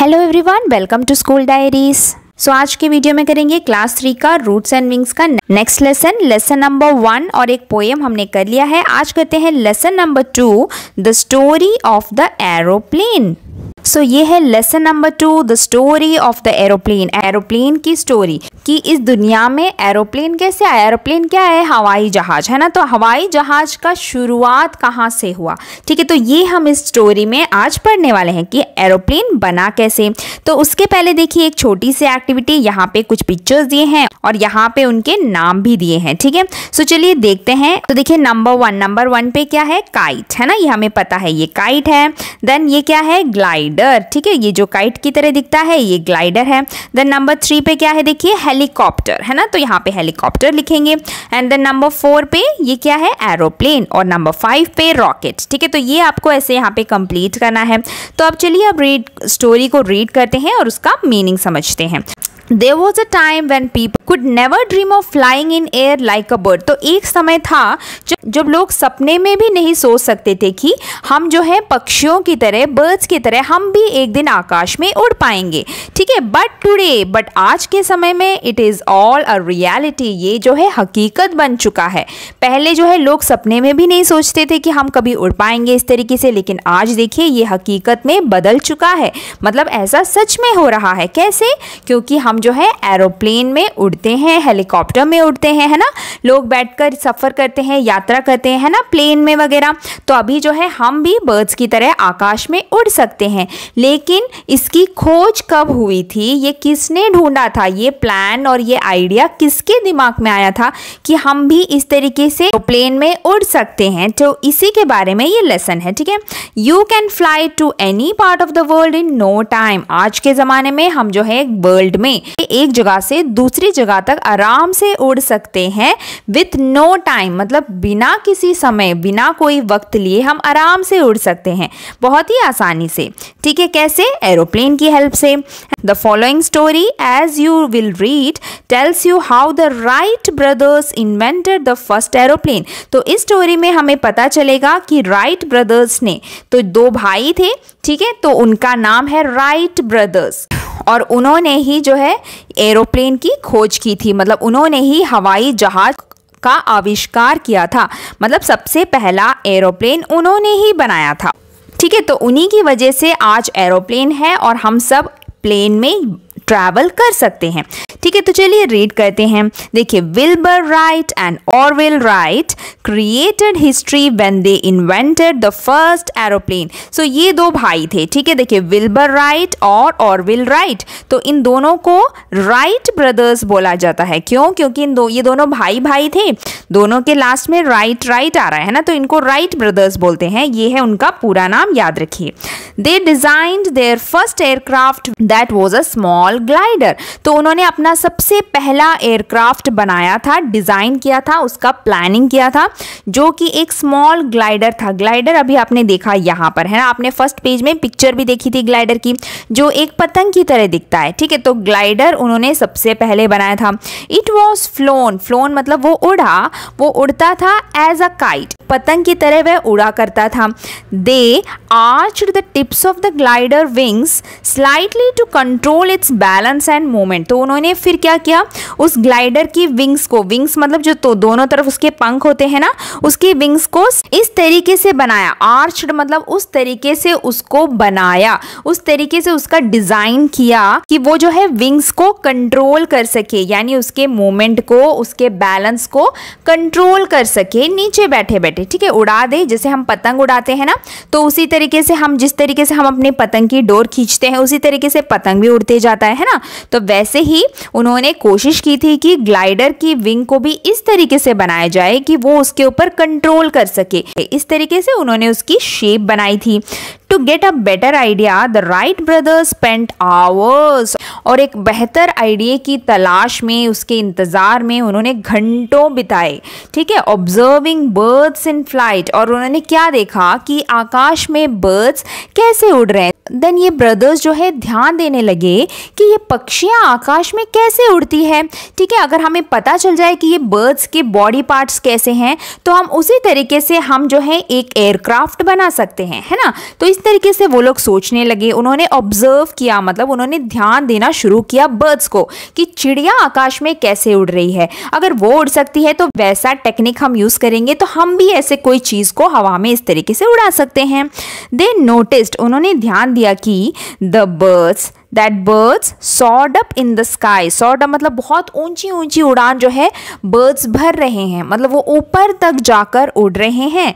Hello everyone welcome to school diaries so आज के video में करेंगे क्लास थ्री का रूट्स एंड विंग्स का next lesson lesson number one और एक पोएम हमने कर लिया है आज करते हैं lesson number two the story of the aeroplane so ये है lesson number two the story of the aeroplane aeroplane की स्टोरी कि इस दुनिया में एरोप्लेन कैसे आया एरोप्लेन क्या है हवाई जहाज है ना तो हवाई जहाज का शुरुआत कहाँ से हुआ ठीक है तो ये हम इस स्टोरी में आज पढ़ने वाले हैं कि एरोप्लेन बना कैसे तो उसके पहले देखिए एक छोटी सी एक्टिविटी यहाँ पे कुछ पिक्चर्स दिए हैं और यहाँ पे उनके नाम भी दिए हैं ठीक है सो चलिए देखते हैं तो देखिए नंबर वन नंबर वन पे क्या है काइट है ना ये हमें पता है ये काइट है देन ये क्या है ग्लाइड ग्लाइडर ठीक है ये जो काइट की तरह दिखता है ये ग्लाइडर है देन नंबर थ्री पे क्या है देखिए हेलीकॉप्टर है ना तो यहाँ पे हेलीकॉप्टर लिखेंगे एंड देन नंबर फोर पे ये क्या है एरोप्लेन और नंबर फाइव पे रॉकेट ठीक है तो ये आपको ऐसे यहाँ पे कंप्लीट करना है तो अब चलिए अब रीड स्टोरी को रीड करते हैं और उसका मीनिंग समझते हैं there was a time when people could never dream of flying in air like a bird तो एक समय था जब जब लोग सपने में भी नहीं सोच सकते थे कि हम जो है पक्षियों की तरह बर्ड्स की तरह हम भी एक दिन आकाश में उड़ पाएंगे ठीक है बट टूडे बट आज के समय में it is all a reality ये जो है हकीकत बन चुका है पहले जो है लोग सपने में भी नहीं सोचते थे कि हम कभी उड़ पाएंगे इस तरीके से लेकिन आज देखिए ये हकीकत में बदल चुका है मतलब ऐसा सच में हो रहा है कैसे क्योंकि हम हम जो है एरोप्लेन में उड़ते हैं हेलीकॉप्टर में उड़ते हैं है ना लोग बैठकर सफ़र करते हैं यात्रा करते हैं है ना प्लेन में वगैरह तो अभी जो है हम भी बर्ड्स की तरह आकाश में उड़ सकते हैं लेकिन इसकी खोज कब हुई थी ये किसने ढूंढा था ये प्लान और ये आइडिया किसके दिमाग में आया था कि हम भी इस तरीके से प्लेन में उड़ सकते हैं तो इसी के बारे में ये लेसन है ठीक है you can fly to any part of the world in no time आज के ज़माने में हम जो है वर्ल्ड में एक जगह से दूसरी जगह तक आराम से उड़ सकते हैं विथ नो टाइम मतलब बिना किसी समय बिना कोई वक्त लिए हम आराम से उड़ सकते हैं बहुत ही आसानी से ठीक है कैसे एरोप्लेन की हेल्प से the following story as you will read tells you how the Wright brothers invented the first aeroplane तो इस स्टोरी में हमें पता चलेगा कि राइट ब्रदर्स ने तो दो भाई थे ठीक है तो उनका नाम है राइट ब्रदर्स और उन्होंने ही जो है एरोप्लेन की खोज की थी मतलब उन्होंने ही हवाई जहाज़ का आविष्कार किया था मतलब सबसे पहला एरोप्लेन उन्होंने ही बनाया था ठीक है तो उन्हीं की वजह से आज एरोप्लेन है और हम सब प्लेन में ट्रैवल कर सकते हैं ठीक है तो चलिए रीड करते हैं देखिए Wilbur Wright and Will Wright created history when they invented the first aeroplane so ये दो भाई थे ठीक है देखिए विल्बर राइट और ऑरविल राइट तो इन दोनों को राइट ब्रदर्स बोला जाता है क्यों क्योंकि इन दो ये दोनों भाई भाई थे दोनों के लास्ट में राइट राइट आ रहा है ना तो इनको राइट ब्रदर्स बोलते हैं ये है उनका पूरा नाम याद रखिए they designed their first aircraft that was a small wall glider तो उन्होंने अपना सबसे पहला एयरक्राफ्ट बनाया था डिज़ाइन किया था उसका प्लानिंग किया था जो कि एक स्मॉल ग्लाइडर था ग्लाइडर अभी आपने देखा यहाँ पर है ना आपने फर्स्ट पेज में पिक्चर भी देखी थी ग्लाइडर की जो एक पतंग की तरह दिखता है ठीक है तो ग्लाइडर उन्होंने सबसे पहले बनाया था इट वॉज फ्लोन फ्लोन मतलब वो उड़ा वो उड़ता था एज अ काइट पतंग की तरह वह उड़ा करता था they arch the tips of the glider wings slightly to control its balance and movement तो उन्होंने फिर क्या किया उस ग्लाइडर की विंग्स को विंग्स मतलब जो तो दोनों तरफ उसके पंख होते हैं ना उसकी विंग्स को इस तरीके से बनाया आर्चड मतलब उस तरीके से उसको बनाया उस तरीके से उसका डिजाइन किया कि वो जो है विंग्स को कंट्रोल कर सके यानी उसके मूवमेंट को उसके बैलेंस को कंट्रोल कर सके नीचे बैठे बैठे ठीक है उड़ा दे जैसे हम पतंग उड़ाते हैं ना तो उसी तरीके से हम जिस तरीके से हम अपने पतंग की डोर खींचते हैं उसी तरीके से पतंग भी उड़ते जाता है है ना तो वैसे ही उन्होंने कोशिश की थी कि ग्लाइडर की विंग को भी इस तरीके से बनाया जाए कि वो उसके ऊपर कंट्रोल कर सके इस तरीके से उन्होंने उसकी शेप बनाई थी to get a better idea the Wright brothers spent hours और एक बेहतर आइडिए की तलाश में उसके इंतज़ार में उन्होंने घंटों बिताए ठीक है ऑब्जर्विंग बर्ड्स इन फ्लाइट और उन्होंने क्या देखा कि आकाश में बर्ड्स कैसे उड़ रहे हैं देन ये ब्रदर्स जो है ध्यान देने लगे कि ये पक्षियाँ आकाश में कैसे उड़ती है ठीक है अगर हमें पता चल जाए कि ये बर्ड्स के बॉडी पार्ट्स कैसे हैं तो हम उसी तरीके से हम जो है एक एयरक्राफ्ट बना सकते हैं है ना तो इस तरीके से वो लोग सोचने लगे उन्होंने ऑब्जर्व किया मतलब उन्होंने ध्यान देना पढ़ना शुरू किया बर्ड्स को कि चिड़िया आकाश में कैसे उड़ रही है अगर वो उड़ सकती है तो वैसा टेक्निक हम यूज़ करेंगे तो हम भी ऐसे कोई चीज़ को हवा में इस तरीके से उड़ा सकते हैं दे नोटिस्ड उन्होंने ध्यान दिया कि the birds that birds soared up in the sky soared up मतलब बहुत ऊंची ऊंची उड़ान जो है बर्ड्स भर रहे हैं मतलब वो ऊपर तक जाकर उड़ रहे हैं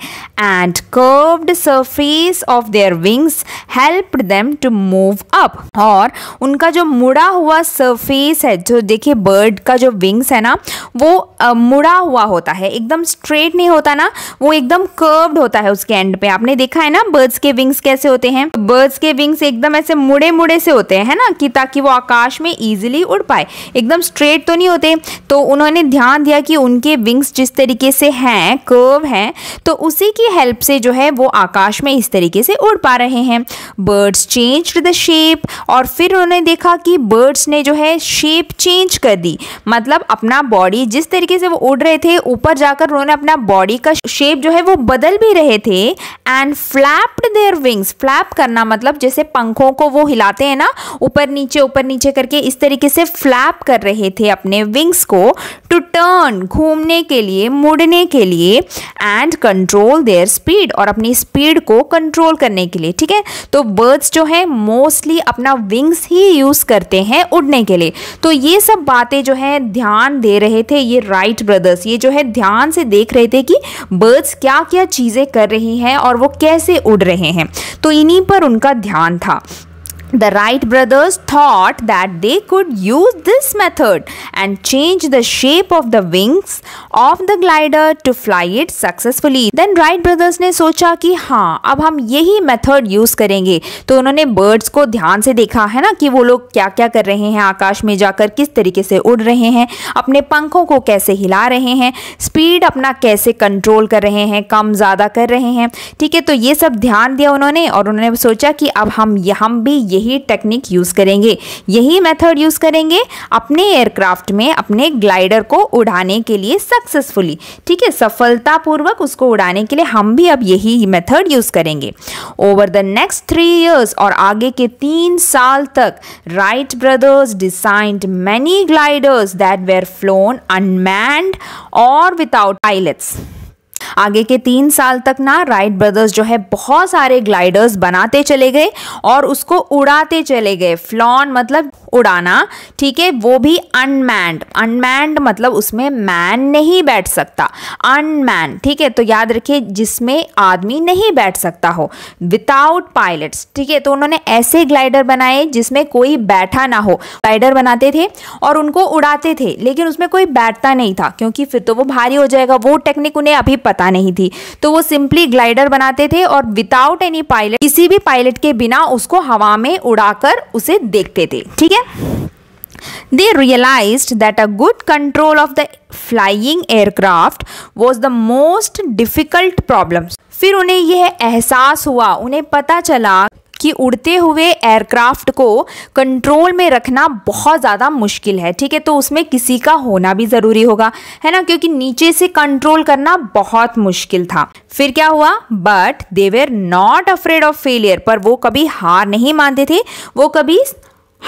and curved surface of their wings help them to move up और उनका जो मुड़ा हुआ सरफेस है जो देखिए बर्ड का जो विंग्स है ना वो uh, मुड़ा हुआ होता है एकदम स्ट्रेट नहीं होता ना वो एकदम कर्व्ड होता है उसके एंड पे आपने देखा है ना बर्ड्स के विंग्स कैसे होते हैं बर्ड्स के विंग्स एकदम ऐसे मुड़े मुड़े से होते हैं हैं है ना कि ताकि वो आकाश में ईजिली उड़ पाए एकदम स्ट्रेट तो नहीं होते तो उन्होंने ध्यान दिया कि उनके विंग्स जिस तरीके से हैं कर्व हैं तो उसी की हेल्प से जो है वो आकाश में इस तरीके से उड़ पा रहे हैं बर्ड्स चेंज द शेप और फिर उन्होंने देखा कि बर्ड्स ने जो है शेप चेंज कर दी मतलब अपना बॉडी जिस तरीके से वो उड़ रहे थे ऊपर जाकर उन्होंने अपना बॉडी का शेप जो है वो बदल भी रहे थे and flapped their wings flap करना मतलब जैसे पंखों को वो हिलाते हैं ना ऊपर नीचे ऊपर नीचे करके इस तरीके से फ्लैप कर रहे थे अपने विंग्स को टू टर्न घूमने के लिए मुड़ने के लिए एंड कंट्रोल देयर स्पीड और अपनी स्पीड को कंट्रोल करने के लिए ठीक है तो बर्ड्स जो है मोस्टली अपना विंग्स ही यूज़ करते हैं उड़ने के लिए तो ये सब बातें जो है ध्यान दे रहे थे ये राइट ब्रदर्स ये जो है ध्यान से देख रहे थे कि बर्ड्स क्या क्या चीज़ें कर रही हैं और वो कैसे उड़ रहे हैं तो इन्हीं पर उनका ध्यान था The Wright brothers thought that they could use this method and change the shape of the wings of the glider to fly it successfully. Then Wright brothers ne socha ki ha ab hum yahi method use karenge to unhone birds को ध्यान से देखा है ना कि वो लोग kya क्या कर रहे हैं आकाश में जाकर kis tarike se ud rahe hain apne pankhon ko kaise hila rahe hain speed apna kaise control kar rahe hain kam zyada kar rahe hain theek hai to ye sab dhyan diya unhone aur unhone socha ki ab hum yahan bhi यही यही technique use करेंगे यही method use करेंगे अपने aircraft में अपने glider को उड़ाने के लिए सक्सेसफुली ठीक है सफलतापूर्वक उसको उड़ाने के लिए हम भी अब यही मेथड यूज़ करेंगे over the next three years और आगे के तीन साल तक Wright brothers designed many gliders that were flown unmanned और विदाउट पायलट्स आगे के तीन साल तक ना राइट ब्रदर्स जो है बहुत सारे ग्लाइडर्स बनाते चले गए और उसको उड़ाते चले गए फ्लॉन मतलब उड़ाना ठीक है वो भी अनमैंड अनमैंड मतलब उसमें मैन नहीं बैठ सकता अनमैन ठीक है तो याद रखिए जिसमें आदमी नहीं बैठ सकता हो विदाउट पायलट्स ठीक है तो उन्होंने ऐसे ग्लाइडर बनाए जिसमें कोई बैठा ना हो ग्लाइडर बनाते थे और उनको उड़ाते थे लेकिन उसमें कोई बैठता नहीं था क्योंकि फिर तो वो भारी हो जाएगा वो टेक्निक उन्हें अभी पता पता नहीं थी तो वो सिंपली ग्लाइडर बनाते थे और विदाउट एनी पायलट किसी भी पायलट के बिना उसको हवा में उड़ाकर उसे देखते थे ठीक है they realise that a good control of the flying aircraft was the most difficult problem फिर उन्हें यह एहसास हुआ उन्हें पता चला कि उड़ते हुए एयरक्राफ्ट को कंट्रोल में रखना बहुत ज़्यादा मुश्किल है ठीक है तो उसमें किसी का होना भी ज़रूरी होगा है ना क्योंकि नीचे से कंट्रोल करना बहुत मुश्किल था फिर क्या हुआ but they were not afraid of failure पर वो कभी हार नहीं मानते थे वो कभी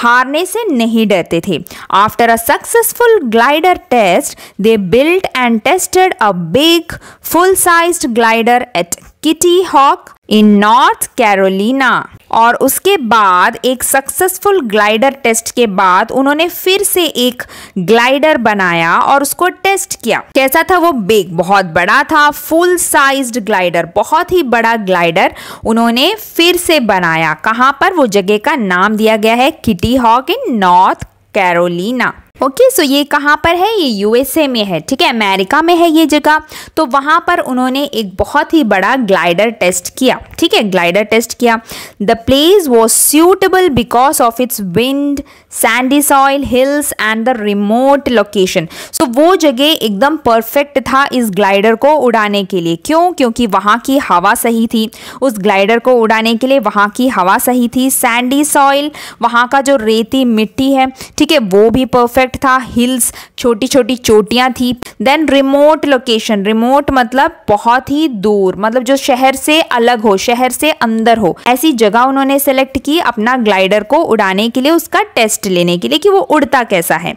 हारने से नहीं डरते थे after a successful glider test they built and tested a big full size glider at Kitty Hawk in North Carolina और उसके बाद एक सक्सेसफुल ग्लाइडर टेस्ट के बाद उन्होंने फिर से एक ग्लाइडर बनाया और उसको टेस्ट किया कैसा था वो बेग बहुत बड़ा था फुल साइज्ड ग्लाइडर बहुत ही बड़ा ग्लाइडर उन्होंने फिर से बनाया कहाँ पर वो जगह का नाम दिया गया है Kitty Hawk in North Carolina okay okay, so so ये कहाँ पर है ये यूएसए में है ठीक है अमेरिका में है ये जगह तो वहाँ पर उन्होंने एक बहुत ही बड़ा ग्लाइडर टेस्ट किया ठीक है ग्लाइडर टेस्ट किया the place was suitable because of its wind sandy soil hills and the remote location so वो जगह एकदम परफेक्ट था इस ग्लाइडर को उड़ाने के लिए क्यों क्योंकि वहाँ की हवा सही थी उस ग्लाइडर को उड़ाने के लिए वहाँ की हवा सही थी सैंडी सॉइल वहाँ का जो रेती मिट्टी है ठीक है वो भी परफेक्ट इफेक्ट था हिल्स छोटी छोटी चोटियाँ थी देन रिमोट लोकेशन रिमोट मतलब बहुत ही दूर मतलब जो शहर से अलग हो शहर से अंदर हो ऐसी जगह उन्होंने सेलेक्ट की अपना ग्लाइडर को उड़ाने के लिए उसका टेस्ट लेने के लिए कि वो उड़ता कैसा है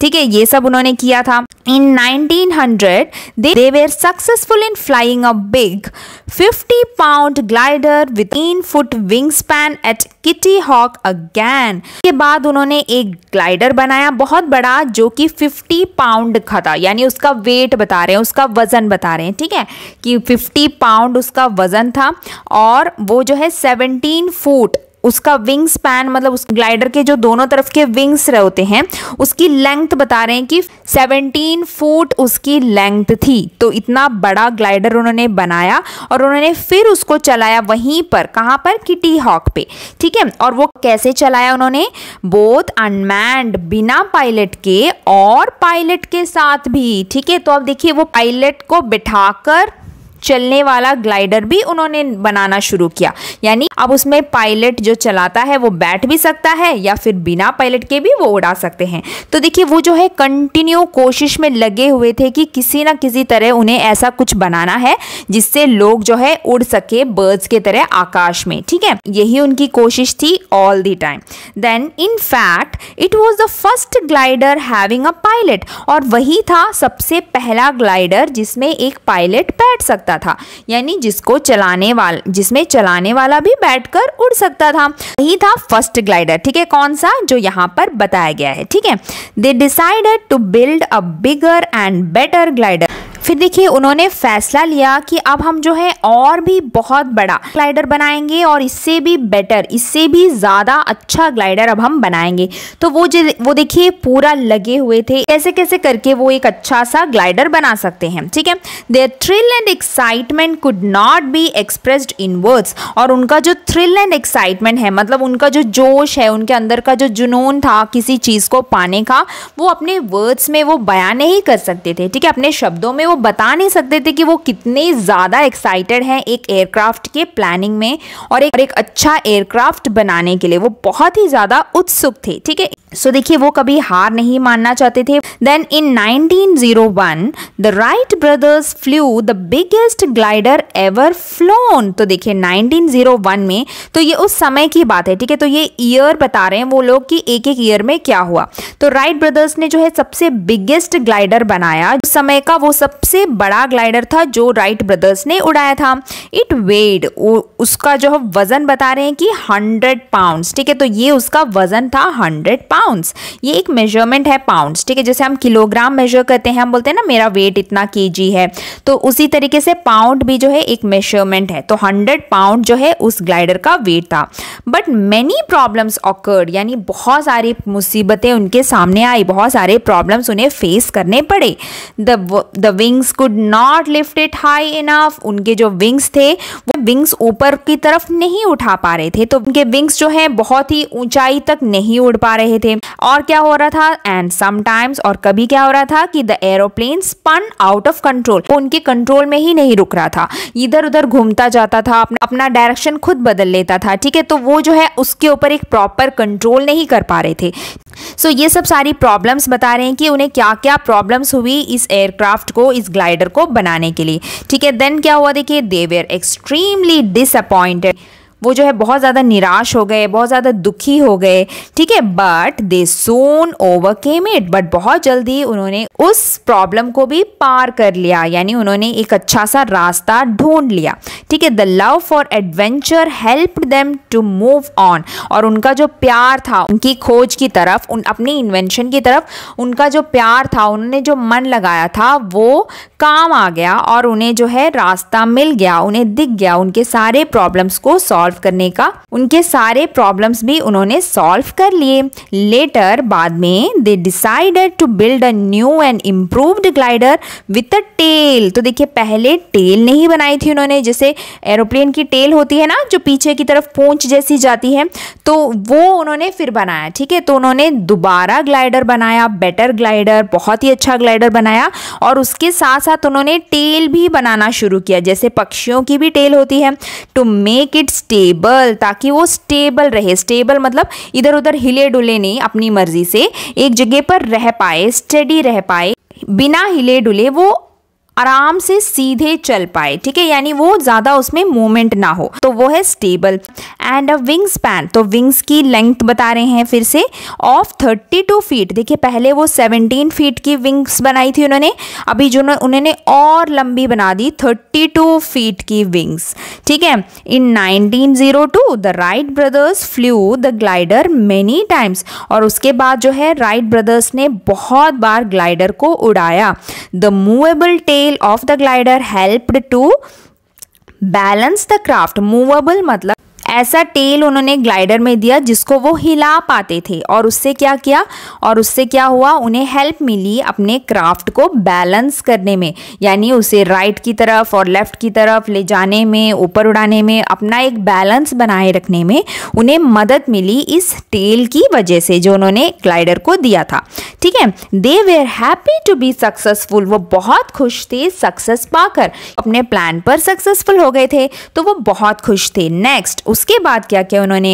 ठीक है ये सब उन्होंने किया था in 1900 they they were successful in flying a big 50 pound glider with in foot wingspan at Kitty Hawk again के बाद उन्होंने एक ग्लाइडर बनाया बहुत बड़ा जो कि 50 पाउंड का था यानी उसका वेट बता रहे हैं उसका वजन बता रहे हैं ठीक है कि 50 पाउंड उसका वजन था और वो जो है 17 फुट उसका विंग स्पैन मतलब उस ग्लाइडर के जो दोनों तरफ के विंग्स होते हैं उसकी लेंथ बता रहे हैं कि 17 फुट उसकी लेंथ थी तो इतना बड़ा ग्लाइडर उन्होंने बनाया और उन्होंने फिर उसको चलाया वहीं पर कहाँ पर किटी हॉक पे ठीक है और वो कैसे चलाया उन्होंने बोथ अनमैंड बिना पायलट के और पायलट के साथ भी ठीक है तो अब देखिए वो पायलट को बिठाकर चलने वाला ग्लाइडर भी उन्होंने बनाना शुरू किया यानी अब उसमें पायलट जो चलाता है वो बैठ भी सकता है या फिर बिना पायलट के भी वो उड़ा सकते हैं तो देखिए वो जो है कंटिन्यू कोशिश में लगे हुए थे कि किसी ना किसी तरह उन्हें ऐसा कुछ बनाना है जिससे लोग जो है उड़ सके बर्ड्स के तरह आकाश में ठीक है यही उनकी कोशिश थी all the time then in fact it was the first glider having a pilot और वही था सबसे पहला ग्लाइडर जिसमें एक पायलट बैठ सकता सकता था यानी जिसको चलाने वाला जिसमें चलाने वाला भी बैठकर उड़ सकता था यही था फर्स्ट ग्लाइडर ठीक है कौन सा जो यहाँ पर बताया गया है ठीक है they decided to build a bigger and better glider फिर देखिए उन्होंने फैसला लिया कि अब हम जो है और भी बहुत बड़ा ग्लाइडर बनाएंगे और इससे भी बेटर इससे भी ज़्यादा अच्छा ग्लाइडर अब हम बनाएंगे तो वो जो वो देखिए पूरा लगे हुए थे कैसे कैसे करके वो एक अच्छा सा ग्लाइडर बना सकते हैं ठीक है their thrill and excitement could not be expressed in words और उनका जो थ्रिल एंड एक्साइटमेंट है मतलब उनका जो जोश है उनके अंदर का जो जुनून था किसी चीज़ को पाने का वो अपने वर्ड्स में वो बयान नहीं कर सकते थे ठीक है अपने शब्दों में वो बता नहीं सकते थे कि वो कितने ज़्यादा एक्साइटेड हैं एक एयरक्राफ्ट के प्लानिंग में और एक, और एक अच्छा एयरक्राफ्ट बनाने के लिए वो बहुत ही ज़्यादा उत्सुक थे ठीक है सो so, देखिए वो कभी हार नहीं मानना चाहते थे then in 1901 the Wright brothers flew the biggest glider ever flown तो देखिए 1901 में तो ये उस समय की बात है ठीक है तो ये ईयर बता रहे हैं वो लोग कि एक एक ईयर में क्या हुआ तो राइट ब्रदर्स ने जो है सबसे बिगेस्ट ग्लाइडर बनाया उस समय का वो सबसे बड़ा ग्लाइडर था जो राइट ब्रदर्स ने उड़ाया था इट वेड उसका जो है वजन बता रहे हैं कि हंड्रेड पाउंड ठीक है तो ये उसका वजन था हंड्रेड पाउंड पाउंड्स ये एक मेजरमेंट है पाउंड्स ठीक है जैसे हम किलोग्राम मेजर करते हैं हम बोलते हैं ना मेरा वेट इतना के है तो उसी तरीके से पाउंड भी जो है एक मेजरमेंट है तो हंड्रेड पाउंड जो है उस ग्लाइडर का वेट था बट मैनी प्रॉब्लम्स ऑकर्ड यानी बहुत सारी मुसीबतें उनके सामने आई बहुत सारे प्रॉब्लम्स उन्हें फेस करने पड़े the wings could not lift it high enough उनके जो विंग्स थे वो विंग्स ऊपर की तरफ नहीं उठा पा रहे थे तो उनके विंग्स जो है बहुत ही ऊंचाई तक नहीं उड़ पा रहे थे थे और क्या हो रहा था एंड समटाइम्स और कभी क्या हो रहा था कि the aeroplane spun out of control उनके कंट्रोल में ही नहीं रुक रहा था इधर उधर घूमता जाता था अपना अपना डायरेक्शन खुद बदल लेता था ठीक है तो वो जो है उसके ऊपर एक प्रॉपर कंट्रोल नहीं कर पा रहे थे सो so, ये सब सारी प्रॉब्लम्स बता रहे हैं कि उन्हें क्या क्या प्रॉब्लम्स हुई इस एयरक्राफ्ट को इस ग्लाइडर को बनाने के लिए ठीक है देन क्या हुआ देखिए देवेयर एक्सट्रीमली डिसअपॉइंटेड वो जो है बहुत ज़्यादा निराश हो गए बहुत ज़्यादा दुखी हो गए ठीक है but they soon overcame it but बहुत जल्दी उन्होंने उस प्रॉब्लम को भी पार कर लिया यानी उन्होंने एक अच्छा सा रास्ता ढूंढ लिया ठीक है the love for adventure help them to move on और उनका जो प्यार था उनकी खोज की तरफ उन अपनी इन्वेंशन की तरफ उनका जो प्यार था उन्होंने जो मन लगाया था वो काम आ गया और उन्हें जो है रास्ता मिल गया उन्हें दिख गया उनके सारे प्रॉब्लम्स को सॉल्व सॉल्व करने का उनके सारे प्रॉब्लम्स भी उन्होंने सॉल्व कर लिए लेटर बाद में they decided to build a new and improved glider with a tail तो देखिए पहले टेल नहीं बनाई थी उन्होंने जैसे एरोप्लेन की टेल होती है ना जो पीछे की तरफ पूंछ जैसी जाती है तो वो उन्होंने फिर बनाया ठीक है तो उन्होंने दोबारा ग्लाइडर बनाया बेटर ग्लाइडर बहुत ही अच्छा ग्लाइडर बनाया और उसके साथ साथ उन्होंने टेल भी बनाना शुरू किया जैसे पक्षियों की भी टेल होती है to make it stay stable ताकि वो स्टेबल रहे स्टेबल मतलब इधर उधर हिले डुले नहीं अपनी मर्जी से एक जगह पर रह पाए स्टडी रह पाए बिना हिले डुले वो आराम से सीधे चल पाए ठीक है यानी वो ज़्यादा उसमें मूवमेंट ना हो तो वो है stable and a wingspan तो विंग्स की लेंथ बता रहे हैं फिर से ऑफ 32 फीट देखिए पहले वो 17 फीट की विंग्स बनाई थी उन्होंने अभी जो उन्होंने और लंबी बना दी 32 फीट की विंग्स ठीक है in 1902 the Wright brothers flew the glider many times और उसके बाद जो है राइट ब्रदर्स ने बहुत बार ग्लाइडर को उड़ाया the movable tail wheel of the glider helped to balance the craft movable मतलब ऐसा टेल उन्होंने ग्लाइडर में दिया जिसको वो हिला पाते थे और उससे क्या किया और उससे क्या हुआ उन्हें हेल्प मिली अपने क्राफ्ट को बैलेंस करने में यानी उसे राइट की तरफ और लेफ्ट की तरफ ले जाने में ऊपर उड़ाने में अपना एक बैलेंस बनाए रखने में उन्हें मदद मिली इस टेल की वजह से जो उन्होंने ग्लाइडर को दिया था ठीक है they were happy to be successful वो बहुत खुश थे सक्सेस पाकर अपने प्लान पर सक्सेसफुल हो गए थे तो वो बहुत खुश थे नेक्स्ट उस उसके बाद क्या किया उन्होंने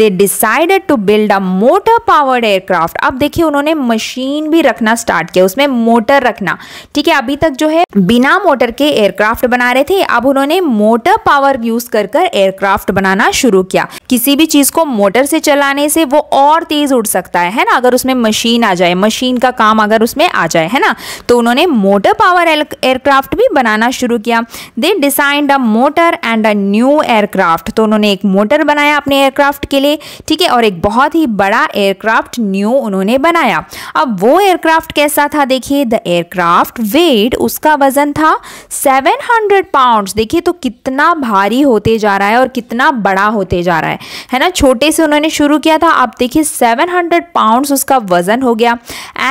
they decided to build a motor powered aircraft अब देखिए उन्होंने मशीन भी रखना स्टार्ट किया उसमें मोटर रखना ठीक है अभी तक जो है बिना मोटर के एयरक्राफ्ट बना रहे थे अब उन्होंने मोटर पावर यूज कर कर एयरक्राफ्ट बनाना शुरू किया किसी भी चीज को मोटर से चलाने से वो और तेज उड़ सकता है है ना अगर उसमें मशीन आ जाए मशीन का काम अगर उसमें आ जाए है ना तो उन्होंने मोटर पावर एयरक्राफ्ट भी बनाना शुरू किया they designed a motor and a new aircraft तो उन्होंने एक मोटर बनाया अपने एयरक्राफ्ट के लिए ठीक है और एक बहुत ही बड़ा एयरक्राफ्ट न्यू उन्होंने बनाया अब वो एयरक्राफ्ट कैसा था देखिए द एयरक्राफ्ट वेट उसका वजन था 700 पाउंड देखिए तो कितना भारी होते जा रहा है और कितना बड़ा होते जा रहा है है ना छोटे से उन्होंने शुरू किया था अब देखिए 700 पाउंड उसका वजन हो गया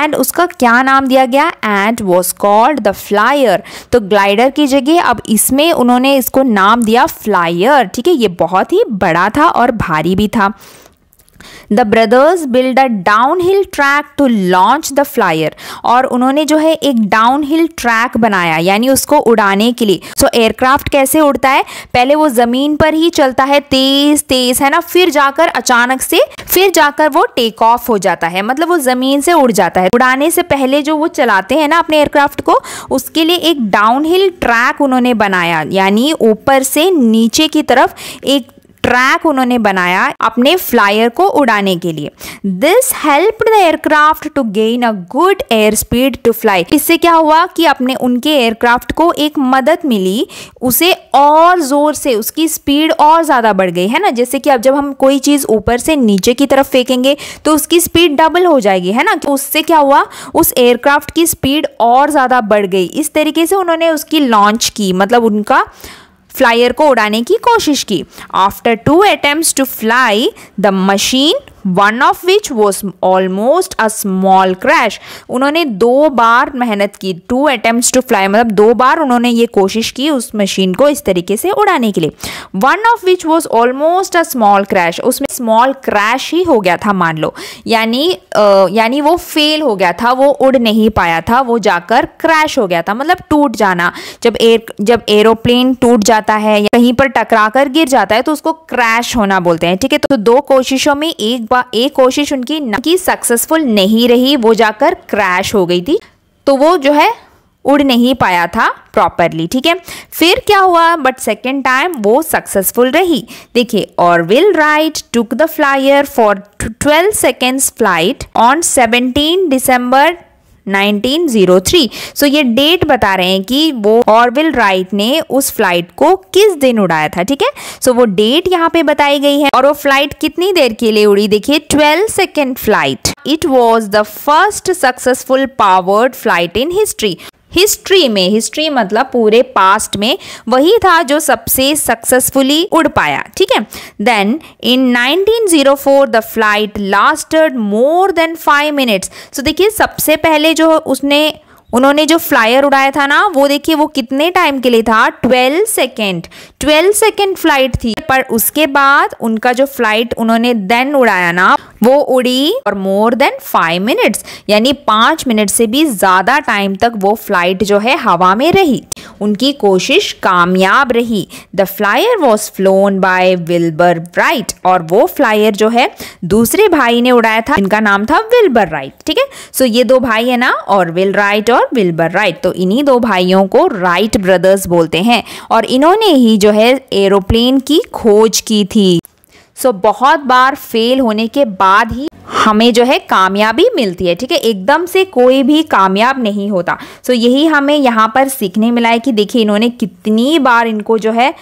एंड उसका क्या नाम दिया गया and was called the flyer तो ग्लाइडर की जगह अब इसमें उन्होंने इसको नाम दिया फ्लायर ठीक है ये बहुत ही ही बड़ा था और भारी भी था the brothers build a downhill track to launch the flyer और उन्होंने जो है एक डाउन हिल ट्रैक बनाया यानी उसको उड़ाने के लिए सो so, एयरक्राफ्ट कैसे उड़ता है पहले वो ज़मीन पर ही चलता है तेज़ तेज़ है ना फिर जाकर अचानक से फिर जाकर वो टेक ऑफ हो जाता है मतलब वो ज़मीन से उड़ जाता है उड़ाने से पहले जो वो चलाते हैं ना अपने एयरक्राफ्ट को उसके लिए एक डाउन हिल ट्रैक उन्होंने बनाया यानी ऊपर से नीचे की तरफ एक ट्रैक उन्होंने बनाया अपने फ्लायर को उड़ाने के लिए this help the aircraft to gain a good airspeed to fly इससे क्या हुआ कि अपने उनके एयरक्राफ्ट को एक मदद मिली उसे और जोर से उसकी स्पीड और ज़्यादा बढ़ गई है ना जैसे कि अब जब हम कोई चीज़ ऊपर से नीचे की तरफ फेंकेंगे तो उसकी स्पीड डबल हो जाएगी है ना तो उससे क्या हुआ उस एयरक्राफ्ट की स्पीड और ज़्यादा बढ़ गई इस तरीके से उन्होंने उसकी लॉन्च की मतलब उनका फ्लायर को उड़ाने की कोशिश की after two attempt to fly the machine one of which was almost a small crash उन्होंने दो बार मेहनत की टू अटेम्प्ट टू फ्लाई मतलब दो बार उन्होंने ये कोशिश की उस मशीन को इस तरीके से उड़ाने के लिए one of which was almost a small crash उसमें स्मॉल क्रैश ही हो गया था मान लो यानी यानी वो फेल हो गया था वो उड़ नहीं पाया था वो जाकर क्रैश हो गया था मतलब टूट जाना जब एयर जब एरोप्लेन टूट जाता है या कहीं पर टकरा कर गिर जाता है तो उसको क्रैश होना बोलते हैं ठीक है तो दो कोशिशों में एक एक कोशिश उनकी की सक्सेसफुल नहीं रही वो जाकर क्रैश हो गई थी तो वो जो है उड़ नहीं पाया था प्रॉपरली ठीक है फिर क्या हुआ बट सेकेंड टाइम वो सक्सेसफुल रही देखिए Orville Wright took the flyer for twelve seconds flight on seventeen December 1903 so so, ये डेट बता रहे हैं कि वो ऑरविल राइट ने उस फ्लाइट को किस दिन उड़ाया था ठीक है सो so, वो डेट यहाँ पे बताई गई है और वो फ्लाइट कितनी देर के लिए उड़ी देखिए 12 second flight it was the first successful powered flight in history history में हिस्ट्री मतलब पूरे पास्ट में वही था जो सबसे सक्सेसफुली उड़ पाया ठीक है then in 1904 the flight lasted more than five minutes so देखिए सबसे पहले जो उसने उन्होंने जो फ्लायर उड़ाया था ना वो देखिए वो कितने टाइम के लिए था 12 सेकेंड 12 सेकेंड फ्लाइट थी पर उसके बाद उनका जो फ्लाइट उन्होंने देन उड़ाया ना वो उड़ी और मोर देन फाइव मिनट्स यानी पांच मिनट से भी ज़्यादा टाइम तक वो फ्लाइट जो है हवा में रही उनकी कोशिश कामयाब रही the flyer was flown by Wilbur Wright और वो फ्लायर जो है दूसरे भाई ने उड़ाया था इनका नाम था विल्बर राइट ठीक है सो ये दो भाई है ना और विल राइट और विल्बर राइट तो इन्हीं दो भाइयों को राइट ब्रदर्स बोलते हैं और इन्होंने ही जो है एरोप्लेन की खोज की थी सो so, बहुत बार फेल होने के बाद ही हमें जो है कामयाबी मिलती है ठीक है एकदम से कोई भी कामयाब नहीं होता सो so, यही हमें यहाँ पर सीखने मिला है कि देखिए इन्होंने कितनी बार इनको जो है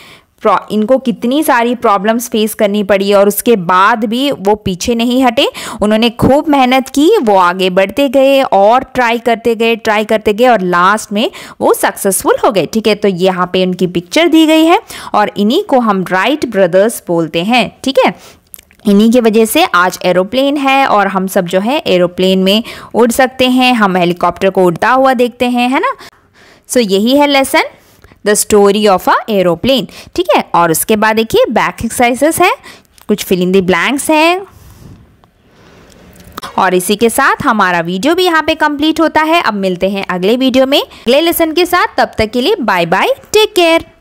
इनको कितनी सारी प्रॉब्लम्स फेस करनी पड़ी और उसके बाद भी वो पीछे नहीं हटे उन्होंने खूब मेहनत की वो आगे बढ़ते गए और ट्राई करते गए ट्राई करते गए और लास्ट में वो सक्सेसफुल हो गए ठीक है तो यहाँ पे उनकी पिक्चर दी गई है और इन्हीं को हम राइट ब्रदर्स बोलते हैं ठीक है इन्हीं की वजह से आज एरोप्लेन है और हम सब जो है एरोप्लेन में उड़ सकते हैं हम हेलीकॉप्टर को उड़ता हुआ देखते हैं है ना सो so, यही है lesson the story of a aeroplane ठीक है और उसके बाद देखिए बैक एक्सरसाइजेस है कुछ फिलिंग दी ब्लैंक्स हैं और इसी के साथ हमारा वीडियो भी यहाँ पे कंप्लीट होता है अब मिलते हैं अगले वीडियो में अगले लेसन के साथ तब तक के लिए बाय बाय टेक केयर